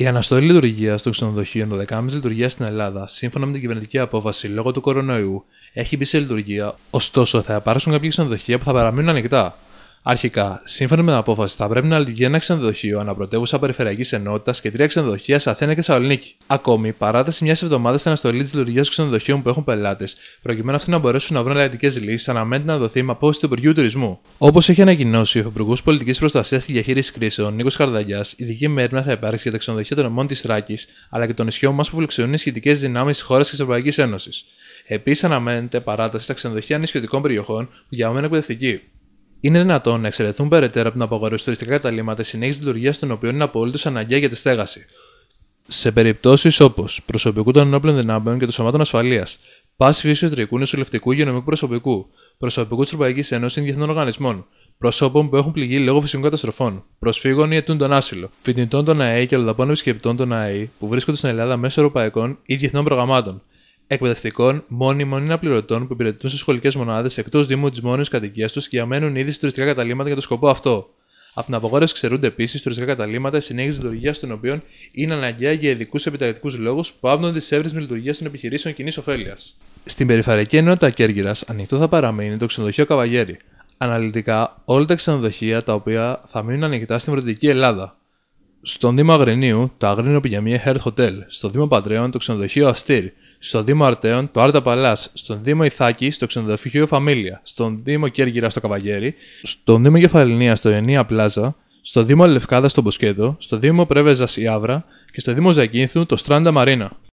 Η αναστολή λειτουργίας των ξενοδοχείων 12.30 λειτουργία στην Ελλάδα, σύμφωνα με την κυβερνητική απόφαση λόγω του κορονοϊού, έχει μπει σε λειτουργία, ωστόσο θα υπάρξουν κάποια ξενοδοχεία που θα παραμείνουν ανοιχτά. Αρχικά, σύμφωνα με την απόφαση, θα πρέπει να λειτουργεί ένα ξενοδοχείο αναπροτεύουσα περιφερειακής ενότητας και τρία ξενοδοχεία σε Αθήνα και Θεσσαλονίκη. Ακόμη, παράταση μιας εβδομάδας στην αναστολή της λειτουργίας των ξενοδοχείων που έχουν πελάτες, προκειμένου αυτοί να μπορέσουν να βρουν αλληλευτικέ λύσεις, αναμένεται να δοθεί με απόφαση του Υπουργείου Τουρισμού. Όπως έχει ανακοινώσει ο Υπουργός Πολιτικής Προστασίας και Διαχείρισης Κρίσεων, Νίκος Χαρδαγιάς, ειδική μέρημνα θα υπάρξει για τα ξενοδοχεία των ομών τη Ράκη, αλλά και των νησιών μας που φιλοξενούν σχετικές δυνάμεις της χώρας και της Ευρωπαϊκής Ένωσης. Επίσης, αναμένεται παράταση στα ξενοδοχεία νησιωτικών περιοχών που για μένα εκπαιδευτική. Είναι δυνατόν να εξαιρεθούν περαιτέρω από την απαγόρευση τουριστικά καταλήμματα συνέχιση λειτουργίας των οποίων είναι απολύτω αναγκαία για τη στέγαση. Σε περιπτώσεις όπως προσωπικού των ενόπλων δυνάμεων και των σωμάτων ασφαλείας, πάση φυσιοτρικού, νοσηλευτικού, υγειονομικού προσωπικού, προσωπικού της Ευρωπαϊκής Ένωσης ή διεθνών οργανισμών, προσώπων που έχουν πληγεί λόγω φυσικών καταστροφών, προσφύγων ή αιτούν τον άσυλο, φοιτητών των ΑΕΗ και αλλοδαπών επισκεπτών των ΑΕΗ που βρίσκονται στην Ελλάδα μέσω ευρωπαϊκών ή διεθνών προγραμμάτων, εκπαιδευτικών, μόνιμων ή αναπληρωτών που υπηρετούν σε σχολικές μονάδες εκτός Δήμου της μόνιμη κατοικίας τους και αμένουν ήδη σε τουριστικά καταλήμματα για το σκοπό αυτό. Από την απογόρευση ξερούνται επίσης τουριστικά καταλήμματα η συνέχιση λειτουργίας των οποίων είναι αναγκαία για ειδικούς επιτακτικούς λόγους που άπνονται της εύρυθμης λειτουργίας των επιχειρήσεων κοινής ωφέλειας. Στην Περιφερειακή Ενότητα Κέρκυρας, ανοιχτό θα παραμείνει το ξενοδοχείο Καβαγέρι. Αναλυτικά, όλα τα ξενοδοχεία τα οποία θα μείνουν ανοιχτά στην Βορειοδυτική Ελλάδα. Στον Δήμο Αγρινίου, το Αγρίνιο Πηγαμία Heart Hotel. Στο Δήμο Πατρέων, το ξενοδοχείο Αστήρ. Στον Δήμο Αρτέων, το Άρτα Παλάς. Στον Δήμο Ιθάκη, το ξενοδοχείο Φαμίλια. Στον Δήμο Κέργυρα, στο Καβαγέρι. Στον Δήμο Κεφαλαινία, στο Ενία Πλάζα. στον Δήμο Λευκάδα, στο Μποσκέτο. στον Δήμο Πρέβεζας, η Άβρα. Και στο Δήμο Ζακίνθου, το Στράντα Μαρίνα.